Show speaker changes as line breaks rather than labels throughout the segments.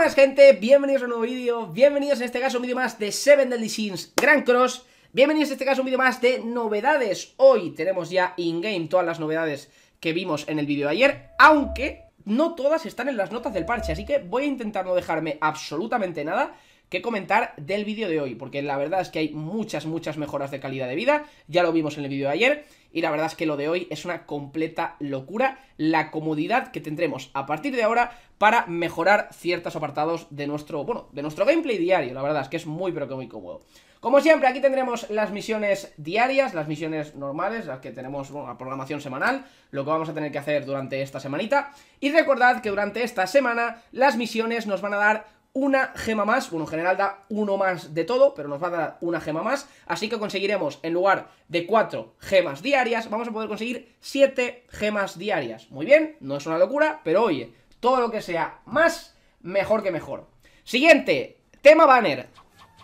buenas gente, bienvenidos a un nuevo vídeo, bienvenidos en este caso a un vídeo más de Seven Deadly Sins Grand Cross Bienvenidos en este caso a un vídeo más de novedades, hoy tenemos ya in-game todas las novedades que vimos en el vídeo de ayer Aunque no todas están en las notas del parche, así que voy a intentar no dejarme absolutamente nada que comentar del vídeo de hoy, porque la verdad es que hay muchas, muchas mejoras de calidad de vida, ya lo vimos en el vídeo de ayer, y la verdad es que lo de hoy es una completa locura, la comodidad que tendremos a partir de ahora para mejorar ciertos apartados de nuestro, bueno, de nuestro gameplay diario, la verdad es que es muy, pero que muy cómodo. Como siempre, aquí tendremos las misiones diarias, las misiones normales, las que tenemos, la programación semanal, lo que vamos a tener que hacer durante esta semanita. Y recordad que durante esta semana las misiones nos van a dar una gema más. Bueno, en general da uno más de todo, pero nos va a dar una gema más. Así que conseguiremos, en lugar de cuatro gemas diarias, vamos a poder conseguir siete gemas diarias. Muy bien, no es una locura, pero oye, todo lo que sea más, mejor que mejor. Siguiente, tema banner.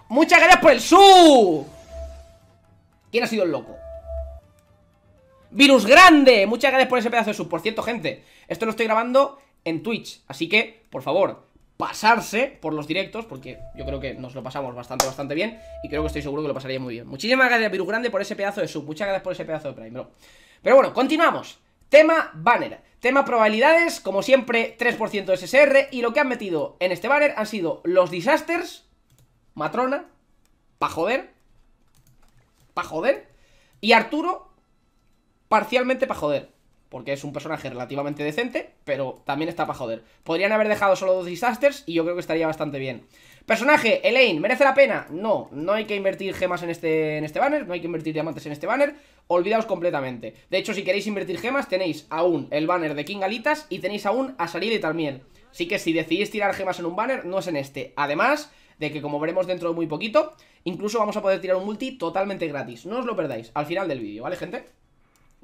¡Muchas gracias por el sub! ¿Quién ha sido el loco? ¡Virus Grande! Muchas gracias por ese pedazo de sub. Por cierto, gente, esto lo estoy grabando en Twitch. Así que, por favor, pasarse por los directos, porque yo creo que nos lo pasamos bastante, bastante bien, y creo que estoy seguro que lo pasaría muy bien. Muchísimas gracias, Viru Grande, por ese pedazo de sub, muchas gracias por ese pedazo de Prime, bro. Pero bueno, continuamos. Tema banner, tema probabilidades, como siempre, 3% de SSR, y lo que han metido en este banner han sido los disasters, matrona, pa' joder, pa' joder, y Arturo, parcialmente pa' joder porque es un personaje relativamente decente, pero también está para joder. Podrían haber dejado solo dos disasters y yo creo que estaría bastante bien. Personaje, Elaine, ¿merece la pena? No, no hay que invertir gemas en este, en este banner, no hay que invertir diamantes en este banner, olvidaos completamente. De hecho, si queréis invertir gemas, tenéis aún el banner de King Galitas y tenéis aún a salir y también. Así que si decidís tirar gemas en un banner, no es en este. Además de que como veremos dentro de muy poquito, incluso vamos a poder tirar un multi totalmente gratis. No os lo perdáis, al final del vídeo, ¿vale, gente?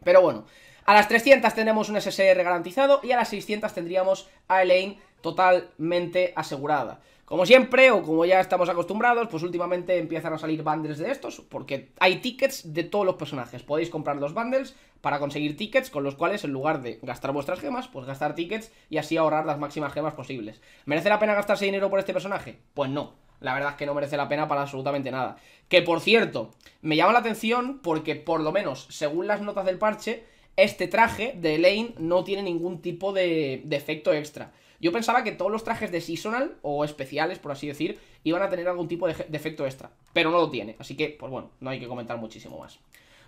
Pero bueno, a las 300 tenemos un SSR garantizado y a las 600 tendríamos a Elaine totalmente asegurada. Como siempre, o como ya estamos acostumbrados, pues últimamente empiezan a salir bundles de estos, porque hay tickets de todos los personajes. Podéis comprar los bundles para conseguir tickets, con los cuales en lugar de gastar vuestras gemas, pues gastar tickets y así ahorrar las máximas gemas posibles. ¿Merece la pena gastarse dinero por este personaje? Pues no. La verdad es que no merece la pena para absolutamente nada. Que por cierto, me llama la atención porque por lo menos, según las notas del parche, este traje de Elaine no tiene ningún tipo de, efecto extra. Yo pensaba que todos los trajes de seasonal o especiales, por así decir, iban a tener algún tipo de, efecto extra, pero no lo tiene. Así que, pues bueno, no hay que comentar muchísimo más.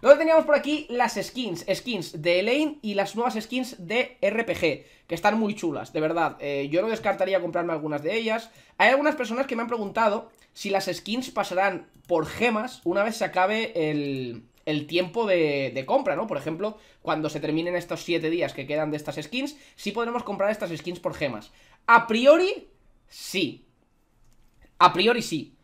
Luego teníamos por aquí las skins, skins de Elaine y las nuevas skins de RPG, que están muy chulas, de verdad. Eh, yo no descartaría comprarme algunas de ellas. Hay algunas personas que me han preguntado si las skins pasarán por gemas una vez se acabe el, el tiempo de, compra, ¿no? Por ejemplo, cuando se terminen estos 7 días que quedan de estas skins, sí podremos comprar estas skins por gemas. A priori, sí. A priori sí.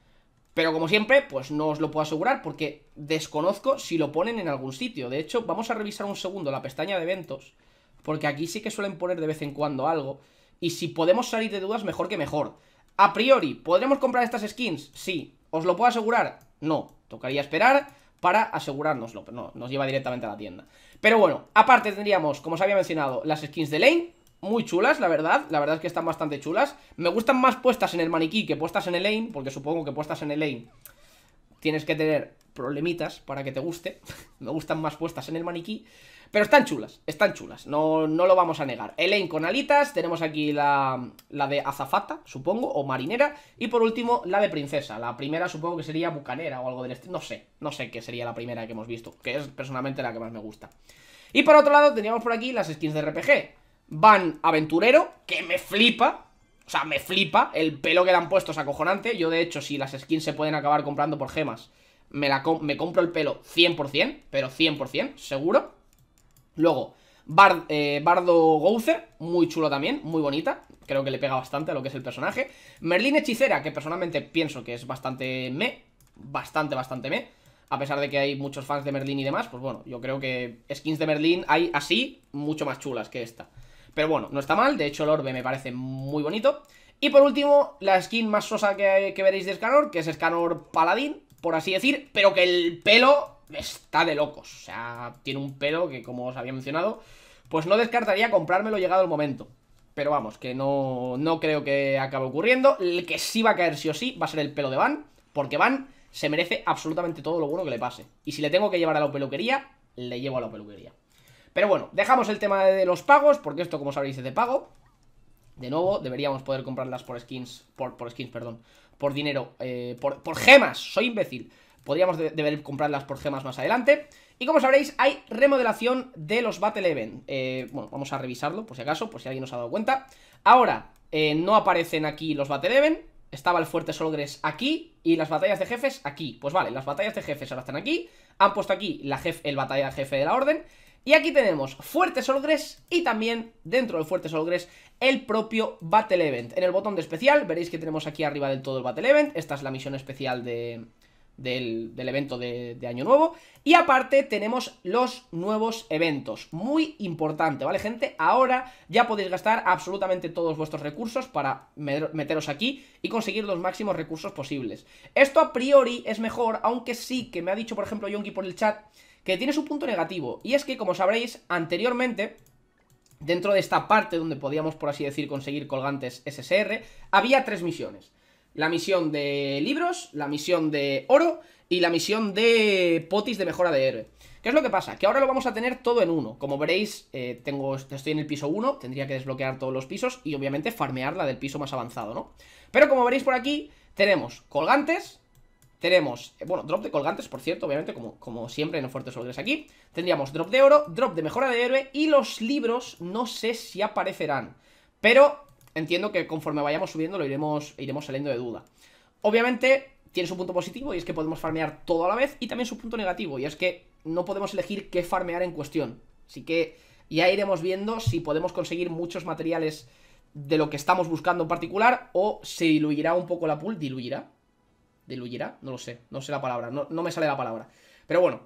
Pero como siempre, pues no os lo puedo asegurar porque desconozco si lo ponen en algún sitio. De hecho, vamos a revisar un segundo la pestaña de eventos, porque aquí sí que suelen poner de vez en cuando algo. Y si podemos salir de dudas, mejor que mejor. A priori, ¿podremos comprar estas skins? Sí. ¿Os lo puedo asegurar? No. Tocaría esperar para asegurárnoslo, pero no, nos lleva directamente a la tienda. Pero bueno, aparte tendríamos, como os había mencionado, las skins de Lane, muy chulas, la verdad, la verdad es que están bastante chulas. Me gustan más puestas en el maniquí que puestas en el lane, porque supongo que puestas en el lane tienes que tener problemitas para que te guste. Me gustan más puestas en el maniquí. Pero están chulas, están chulas, no, no lo vamos a negar. Elaine con alitas, tenemos aquí la, de azafata, supongo, o marinera. Y por último, la de princesa. La primera supongo que sería bucanera o algo del estilo. No sé, no sé qué sería la primera que hemos visto, que es personalmente la que más me gusta. Y por otro lado, teníamos por aquí las skins de RPG. Van aventurero, que me flipa, o sea, me flipa el pelo que le han puesto, es acojonante. Yo, de hecho, si las skins se pueden acabar comprando por gemas, me, la me compro el pelo 100%, pero 100%, seguro. Luego, eh, Bardo Gouzer, muy chulo también, muy bonita. Creo que le pega bastante a lo que es el personaje. Merlín Hechicera, que personalmente pienso que es bastante me. Bastante, bastante me. A pesar de que hay muchos fans de Merlín y demás, pues bueno, yo creo que skins de Merlín hay así mucho más chulas que esta. Pero bueno, no está mal, de hecho el orbe me parece muy bonito. Y por último, la skin más sosa que, que veréis de Scanor, que es Scanor Paladín, por así decir, pero que el pelo está de locos. O sea, tiene un pelo que, como os había mencionado, pues no descartaría comprármelo llegado el momento. Pero vamos, que no, no creo que acabe ocurriendo. El que sí va a caer sí o sí va a ser el pelo de Van, porque Van se merece absolutamente todo lo bueno que le pase. Y si le tengo que llevar a la peluquería, le llevo a la peluquería. Pero bueno, dejamos el tema de los pagos, porque esto, como sabréis, es de pago. De nuevo, deberíamos poder comprarlas por skins, por, por skins, perdón, por dinero, eh, por, gemas, soy imbécil. Podríamos deber comprarlas por gemas más adelante. Y como sabréis, hay remodelación de los Battle Event. Eh, bueno, vamos a revisarlo, por si acaso, por si alguien nos ha dado cuenta. Ahora, eh, no aparecen aquí los Battle Event. Estaba el Fuerte Solgres aquí y las batallas de jefes aquí. Pues vale, las batallas de jefes ahora están aquí. Han puesto aquí el batalla jefe de la orden. Y aquí tenemos Fuerte Solgres y también dentro del Fuerte Solgres el propio Battle Event. En el botón de especial, veréis que tenemos aquí arriba del todo el Battle Event. Esta es la misión especial de, del, evento de, de, Año Nuevo. Y aparte tenemos los nuevos eventos. Muy importante, ¿vale, gente? Ahora ya podéis gastar absolutamente todos vuestros recursos para meteros aquí y conseguir los máximos recursos posibles. Esto a priori es mejor, aunque sí que me ha dicho, por ejemplo, Yonki por el chat, que tiene su punto negativo. Y es que, como sabréis, anteriormente dentro de esta parte donde podíamos, por así decir, conseguir colgantes SSR, había tres misiones. La misión de libros, la misión de oro y la misión de potis de mejora de R. ¿Qué es lo que pasa? Que ahora lo vamos a tener todo en uno. Como veréis, eh, tengo, estoy en el piso 1, tendría que desbloquear todos los pisos y obviamente farmear la del piso más avanzado, ¿no? Pero como veréis por aquí, tenemos colgantes, tenemos, eh, bueno, drop de colgantes, por cierto, obviamente, como, como siempre en Fuertes Olores aquí. Tendríamos drop de oro, drop de mejora de héroe y los libros, no sé si aparecerán. Pero entiendo que conforme vayamos subiendo lo iremos, iremos saliendo de duda. Obviamente tiene su punto positivo y es que podemos farmear todo a la vez y también su punto negativo y es que no podemos elegir qué farmear en cuestión. Así que ya iremos viendo si podemos conseguir muchos materiales de lo que estamos buscando en particular o se diluirá un poco la pool, diluirá, ¿Diluirá? No lo sé, no sé la palabra, no, no me sale la palabra. Pero bueno,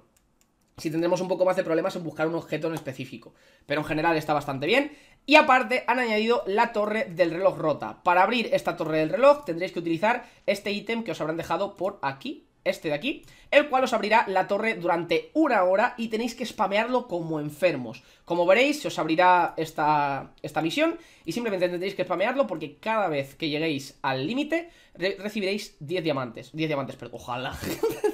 si tendremos un poco más de problemas en buscar un objeto en específico. Pero en general está bastante bien. Y aparte han añadido la torre del reloj rota. Para abrir esta torre del reloj tendréis que utilizar este ítem que os habrán dejado por aquí este de aquí, el cual os abrirá la torre durante una hora y tenéis que spamearlo como enfermos. Como veréis, se os abrirá esta, esta misión y simplemente tendréis que spamearlo porque cada vez que lleguéis al límite recibiréis 10 diamantes. 10 diamantes, pero ojalá.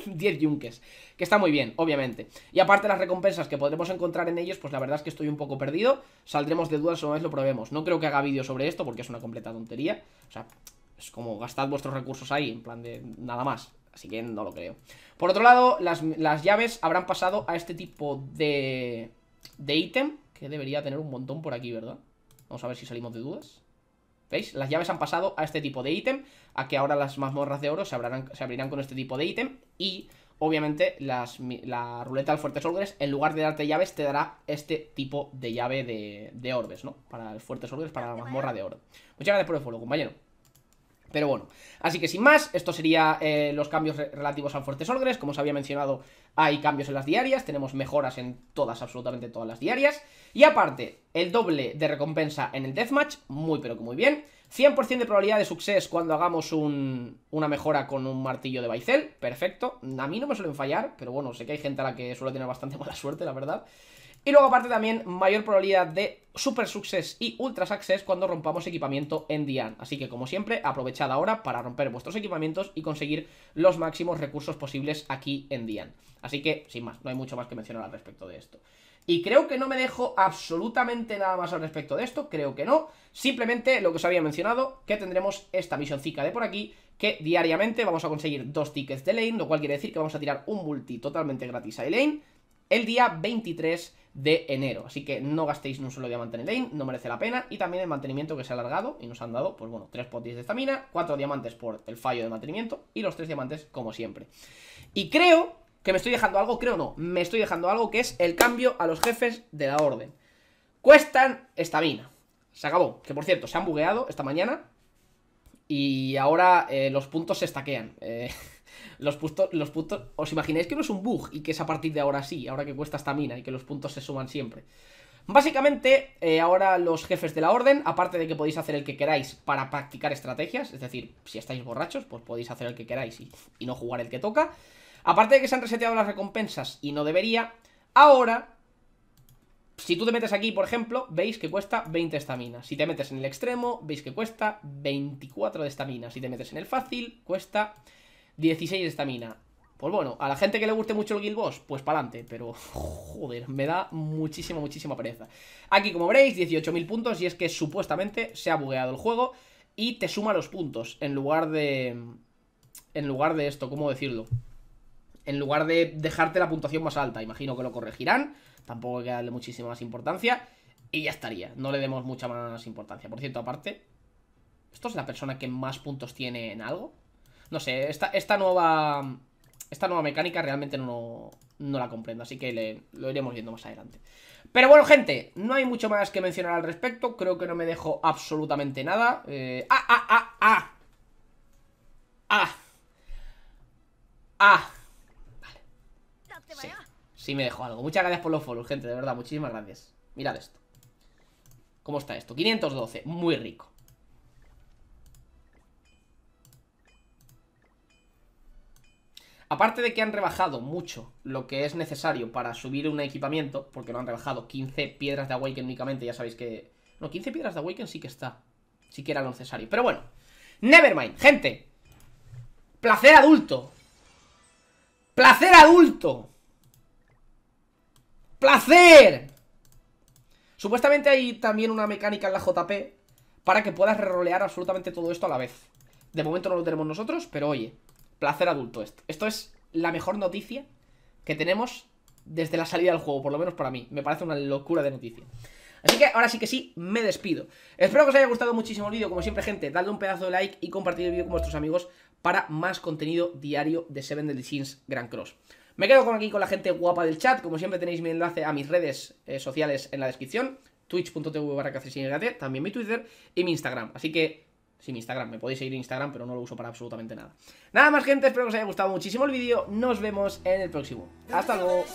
10 yunques. Que está muy bien, obviamente. Y aparte las recompensas que podremos encontrar en ellos, pues la verdad es que estoy un poco perdido. Saldremos de dudas una vez lo probemos. No creo que haga vídeo sobre esto porque es una completa tontería. O sea, es como gastad vuestros recursos ahí, en plan de nada más. Así que no lo creo. Por otro lado, las, llaves habrán pasado a este tipo de, de ítem, que debería tener un montón por aquí, ¿verdad? Vamos a ver si salimos de dudas. ¿Veis? Las llaves han pasado a este tipo de ítem, a que ahora las mazmorras de oro se, abrirán, con este tipo de ítem y obviamente la ruleta del fuerte solgres en lugar de darte llaves, te dará este tipo de llave de, de orbes, ¿no? Para el Fuertes solgres, para la mazmorra de oro. Muchas gracias por el follow, compañero. Pero bueno, así que sin más, esto sería eh, los cambios relativos a fuertes órdenes, Como os había mencionado, hay cambios en las diarias, tenemos mejoras en todas, absolutamente todas las diarias. Y aparte, el doble de recompensa en el Deathmatch, muy pero que muy bien. 100% de probabilidad de suceso cuando hagamos un, una mejora con un martillo de Baicel, perfecto. A mí no me suelen fallar, pero bueno, sé que hay gente a la que suele tener bastante mala suerte, la verdad. Y luego aparte también mayor probabilidad de Super Success y Ultra Success cuando rompamos equipamiento en Dian. Así que como siempre, aprovechad ahora para romper vuestros equipamientos y conseguir los máximos recursos posibles aquí en Dian. Así que, sin más, no hay mucho más que mencionar al respecto de esto. Y creo que no me dejo absolutamente nada más al respecto de esto, creo que no. Simplemente lo que os había mencionado, que tendremos esta cica de por aquí, que diariamente vamos a conseguir dos tickets de lane, lo cual quiere decir que vamos a tirar un multi totalmente gratis a lane el día 23 de enero. Así que no gastéis ni un solo diamante en el lane, no merece la pena. Y también el mantenimiento que se ha alargado y nos han dado, pues bueno, 3 potis de estamina, 4 diamantes por el fallo de mantenimiento y los 3 diamantes como siempre. Y creo que me estoy dejando algo, creo no, me estoy dejando algo que es el cambio a los jefes de la orden. Cuestan estamina. Se acabó. Que por cierto, se han bugueado esta mañana y ahora eh, los puntos se estaquean. Eh... Los, puntos, los puntos. ¿Os imagináis que no es un bug y que es a partir de ahora sí, ahora que cuesta esta mina y que los puntos se suman siempre? Básicamente, eh, ahora los jefes de la orden, aparte de que podéis hacer el que queráis para practicar estrategias, es decir, si estáis borrachos, pues podéis hacer el que queráis y, no jugar el que toca. Aparte de que se han reseteado las recompensas y no debería, ahora si tú te metes aquí, por ejemplo, veis que cuesta 20 estamina. Si te metes en el extremo, veis que cuesta 24 de estamina. Si te metes en el fácil, cuesta 16 de estamina. Pues bueno, a la gente que le guste mucho el Guild Boss, pues para adelante, pero joder, me da muchísima, muchísima pereza. Aquí, como veréis, 18.000 puntos y es que supuestamente se ha bugueado el juego y te suma los puntos en lugar de... En lugar de esto, ¿cómo decirlo? En lugar de dejarte la puntuación más alta, imagino que lo corregirán, tampoco hay que darle muchísima más importancia y ya estaría, no le demos mucha más importancia. Por cierto, aparte, ¿esto es la persona que más puntos tiene en algo? No sé, esta, nueva... Esta nueva mecánica realmente no, la comprendo, así que lo iremos viendo más adelante. Pero bueno, gente, no hay mucho más que mencionar al respecto. Creo que no me dejo absolutamente nada. Eh, ah, ah, ah, ah! ¡Ah! ¡Ah! Vale. Sí, sí me dejo algo. Muchas gracias por los follows, gente. De verdad, muchísimas gracias. Mirad esto. ¿Cómo está esto? 512. Muy rico. Aparte de que han rebajado mucho lo que es necesario para subir un equipamiento, porque lo han rebajado 15 piedras de Awaken únicamente, ya sabéis que... No, 15 piedras de Awaken sí que está, sí que era lo necesario. Pero bueno, nevermind, gente. Placer adulto. Placer adulto. Placer. Supuestamente hay también una mecánica en la JP para que puedas rerolear absolutamente todo esto a la vez. De momento no lo tenemos nosotros, pero oye, placer adulto esto. Esto es la mejor noticia que tenemos desde la salida del juego, por lo menos para mí. Me parece una locura de noticia. Así que ahora sí que sí, me despido. Espero que os haya gustado muchísimo el vídeo. Como siempre, gente, dadle un pedazo de like y compartid el vídeo con vuestros amigos para más contenido diario de Seven Deadly Sins Grand Cross. Me quedo con aquí con la gente guapa del chat. Como siempre, tenéis mi enlace a mis redes eh, sociales en la descripción. Twitch.tv barra también mi Twitter y mi Instagram. Así que sin Instagram. Me podéis seguir en Instagram, pero no lo uso para absolutamente nada. Nada más, gente, espero que os haya gustado muchísimo el vídeo. Nos vemos en el próximo. ¡Hasta luego!